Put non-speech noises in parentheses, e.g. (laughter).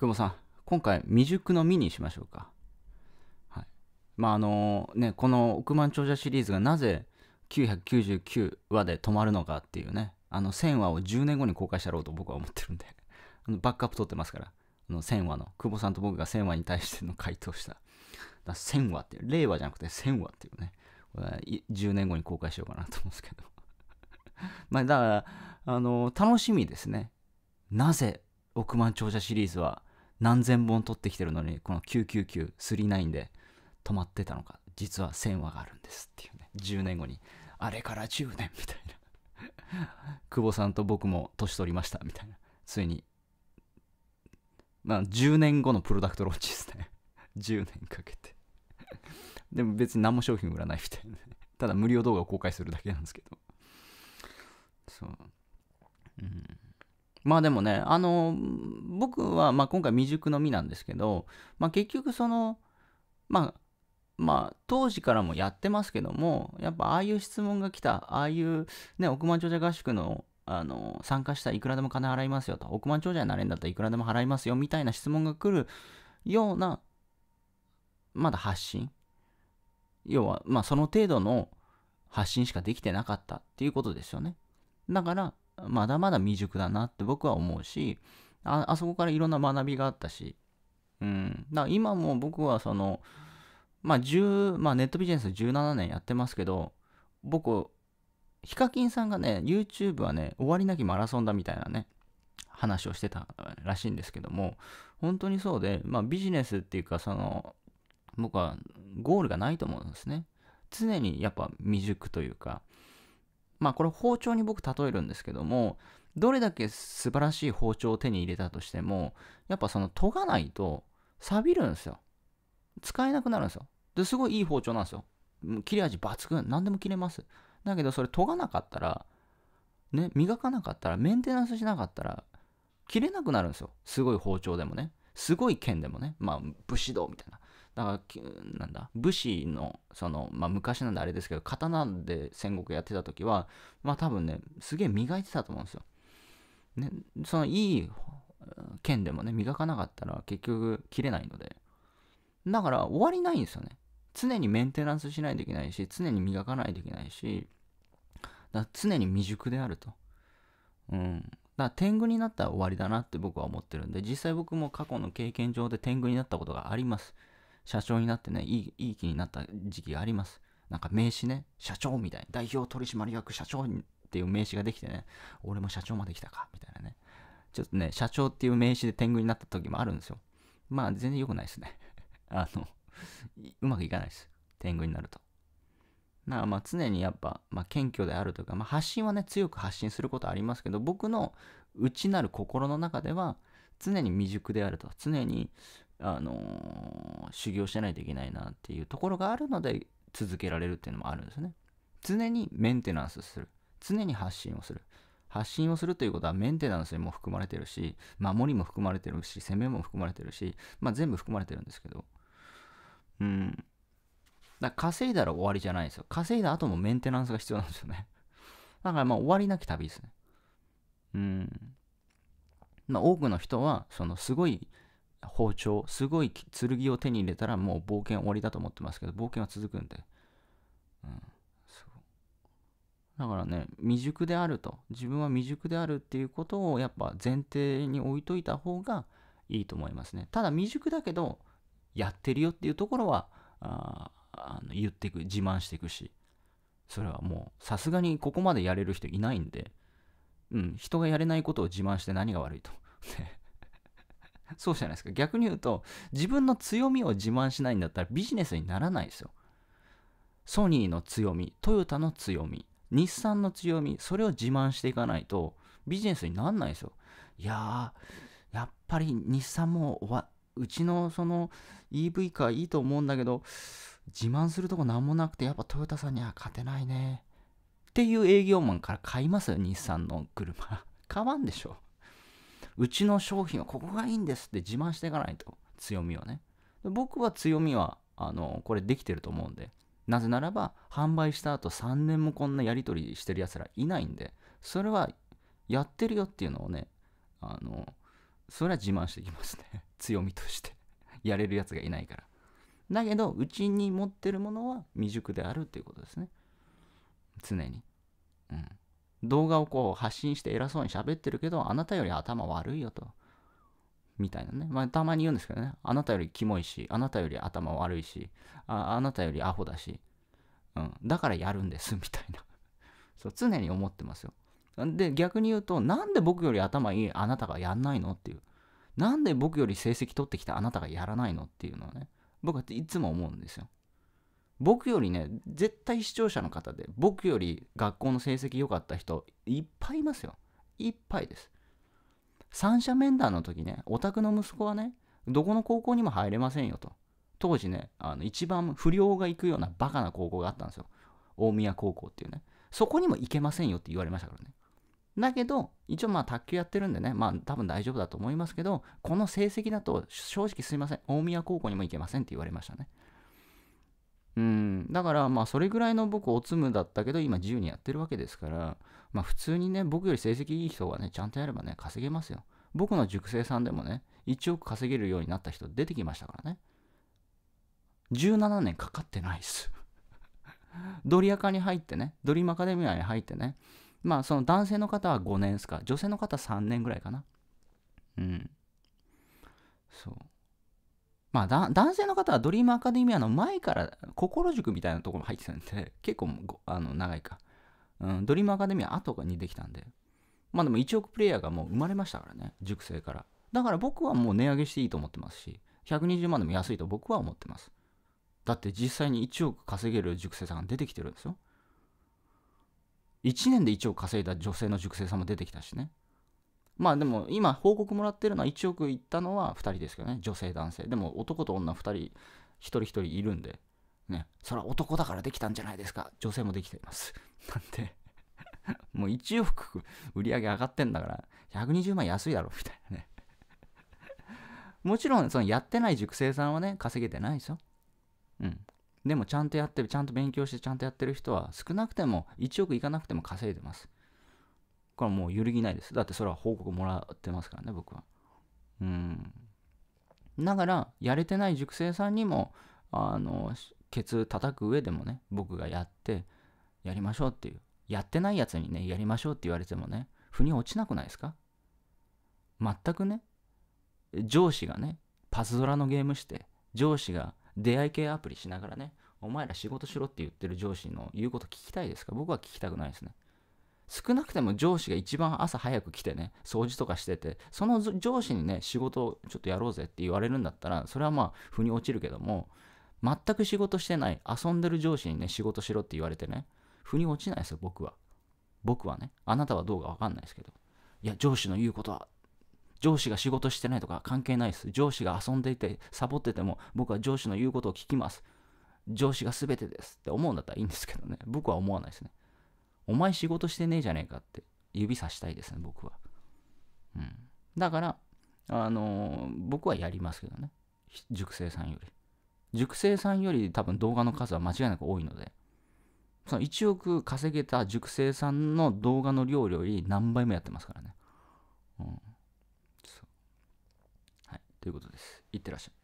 久保さん、今回未熟の「実にしましょうか。はい、まああのねこの億万長者シリーズがなぜ999話で止まるのかっていうねあの1000話を10年後に公開したろうと僕は思ってるんで (laughs) あのバックアップ取ってますからあの1000話の久保さんと僕が1000話に対しての回答しただ1000話っていう令和じゃなくて1000話っていうね10年後に公開しようかなと思うんですけど (laughs) まあだからあの楽しみですねなぜ億万長者シリーズは何千本取ってきてるのにこの9993 9で止まってたのか実は1000話があるんですっていうね10年後にあれから10年みたいな (laughs) 久保さんと僕も年取りましたみたいなついにまあ10年後のプロダクトローチですね10 (laughs) 年かけて (laughs) でも別に何も商品売らないみたいな、ね、ただ無料動画を公開するだけなんですけどそううんまあでもね、あの、僕は、まあ今回未熟の身なんですけど、まあ結局その、まあ、まあ当時からもやってますけども、やっぱああいう質問が来た、ああいうね、億万長者合宿のあの参加したらいくらでも金払いますよと、億万長者になれるんだったらいくらでも払いますよみたいな質問が来るような、まだ発信。要は、まあその程度の発信しかできてなかったっていうことですよね。だから、まだまだ未熟だなって僕は思うしああそこからいろんな学びがあったし、うん、だから今も僕はその、まあ10、まあ、ネットビジネス17年やってますけど僕ヒカキンさんがね YouTube はね終わりなきマラソンだみたいなね話をしてたらしいんですけども本当にそうで、まあ、ビジネスっていうかその僕はゴールがないと思うんですね常にやっぱ未熟というかまあこれ包丁に僕例えるんですけども、どれだけ素晴らしい包丁を手に入れたとしても、やっぱその研がないと錆びるんですよ。使えなくなるんですよ。ですごいいい包丁なんですよ。切れ味抜群。何でも切れます。だけどそれ研がなかったら、ね、磨かなかったら、メンテナンスしなかったら、切れなくなるんですよ。すごい包丁でもね。すごい剣でもね。まあ、武士道みたいな。だから、なんだ、武士の、その、まあ、昔なんであれですけど、刀で戦国やってた時は、まあ多分ね、すげえ磨いてたと思うんですよ。ね、そのいい剣でもね、磨かなかったら結局切れないので。だから終わりないんですよね。常にメンテナンスしないといけないし、常に磨かないといけないし、だ常に未熟であると。うん。だから天狗になったら終わりだなって僕は思ってるんで、実際僕も過去の経験上で天狗になったことがあります。社長になってね、いいいい気になった時期があります。なんか名刺ね、社長みたいな、代表取締役社長っていう名刺ができてね、俺も社長まで来たか、みたいなね。ちょっとね、社長っていう名刺で天狗になった時もあるんですよ。まあ、全然良くないですね。(laughs) あの、うまくいかないです。天狗になると。なまあ常にやっぱ、まあ、謙虚であるとか、まあ、発信はね強く発信することありますけど僕の内なる心の中では常に未熟であると常に、あの修行してないといけないなっていうところがあるので続けられるっていうのもあるんですね常にメンテナンスする常に発信をする発信をするということはメンテナンスにも含まれてるし守りも含まれてるし攻めも含まれてるし、まあ、全部含まれてるんですけどうんだから稼いだら終わりじゃないんですよ稼いだ後もメンテナンスが必要なんですよね (laughs) だからまあ終わりなき旅ですねうんまあ多くの人はそのすごい包丁、すごい剣を手に入れたらもう冒険終わりだと思ってますけど、冒険は続くんで。うん、だからね、未熟であると、自分は未熟であるっていうことをやっぱ前提に置いといた方がいいと思いますね。ただ未熟だけど、やってるよっていうところは、ああの言っていく、自慢していくし、それはもうさすがにここまでやれる人いないんで、うん、人がやれないことを自慢して何が悪いと。(laughs) (laughs) そうじゃないですか。逆に言うと、自分の強みを自慢しないんだったらビジネスにならないですよ。ソニーの強み、トヨタの強み、日産の強み、それを自慢していかないとビジネスにならないですよ。いやー、やっぱり日産もうちのその EV カーいいと思うんだけど、自慢するとこなんもなくて、やっぱトヨタさんには勝てないね。っていう営業マンから買いますよ、日産の車。買わんでしょ。うちの商品はここがいいんですって自慢していかないと強みをね僕は強みはあのこれできてると思うんでなぜならば販売した後3年もこんなやり取りしてるやつらいないんでそれはやってるよっていうのをねあのそれは自慢してきますね (laughs) 強みとしてやれるやつがいないからだけどうちに持ってるものは未熟であるっていうことですね常にうん動画をこう発信して偉そうに喋ってるけど、あなたより頭悪いよと。みたいなね。まあ、たまに言うんですけどね。あなたよりキモいし、あなたより頭悪いし、ああなたよりアホだし、うん。だからやるんです、(laughs) みたいな。そう、常に思ってますよ。で、逆に言うと、なんで僕より頭いいあなたがやんないのっていう。なんで僕より成績取ってきたあなたがやらないのっていうのはね、僕はいつも思うんですよ。僕よりね絶対視聴者の方で僕より学校の成績良かった人いっぱいいますよいっぱいです三者面談の時ねお宅の息子はねどこの高校にも入れませんよと当時ねあの一番不良が行くようなバカな高校があったんですよ大宮高校っていうねそこにも行けませんよって言われましたからねだけど、一応まあ卓球やってるんでね、まあ多分大丈夫だと思いますけど、この成績だと正直すいません、大宮高校にも行けませんって言われましたね。うん、だからまあそれぐらいの僕おつむだったけど今自由にやってるわけですからまあ普通にね僕より成績いい人がねちゃんとやればね稼げますよ僕の塾生さんでもね1億稼げるようになった人出てきましたからね17年かかってないっすドリアカに入ってねドリームアカデミアに入ってねまあその男性の方は5年っすか女性の方3年ぐらいかなうんそうまあ、男性の方はドリームアカデミアの前から心塾みたいなところ入ってたんで、(laughs) 結構あの長いか、うん。ドリームアカデミア後にできたんで。まあでも1億プレイヤーがもう生まれましたからね、熟成から。だから僕はもう値上げしていいと思ってますし、120万でも安いと僕は思ってます。だって実際に1億稼げる塾生さんが出てきてるんですよ。1年で1億稼いだ女性の熟成さんも出てきたしね。まあでも今報告もらってるのは1億いったのは2人ですけどね女性男性でも男と女2人一人一人いるんでねそれは男だからできたんじゃないですか女性もできています (laughs) なんて (laughs) もう1億売り上げ上がってんだから120万安いだろみたいなね (laughs) もちろんそのやってない塾生さんはね稼げてないですようんでもちゃんとやってるちゃんと勉強してちゃんとやってる人は少なくても1億いかなくても稼いでますこれはもう揺るぎないです。だってそれは報告もらってますからね、僕は。うん。だから、やれてない塾生さんにも、あの、ケツ叩く上でもね、僕がやって、やりましょうっていう。やってないやつにね、やりましょうって言われてもね、腑に落ちなくないですか全くね、上司がね、パズドラのゲームして、上司が出会い系アプリしながらね、お前ら仕事しろって言ってる上司の言うこと聞きたいですか僕は聞きたくないですね。少なくても上司が一番朝早く来てね、掃除とかしてて、その上司にね、仕事をちょっとやろうぜって言われるんだったら、それはまあ、腑に落ちるけども、全く仕事してない、遊んでる上司にね、仕事しろって言われてね、腑に落ちないですよ、僕は。僕はね、あなたはどうかわかんないですけど。いや、上司の言うことは、上司が仕事してないとか関係ないです。上司が遊んでいて、サボってても、僕は上司の言うことを聞きます。上司が全てですって思うんだったらいいんですけどね、僕は思わないですね。お前仕事してねえじゃねえかって指さしたいですね、僕は。うん。だから、あのー、僕はやりますけどね。熟成さんより。熟成さんより多分動画の数は間違いなく多いので、その1億稼げた熟成さんの動画の量より何倍もやってますからね。うん。そう。はい。ということです。いってらっしゃい。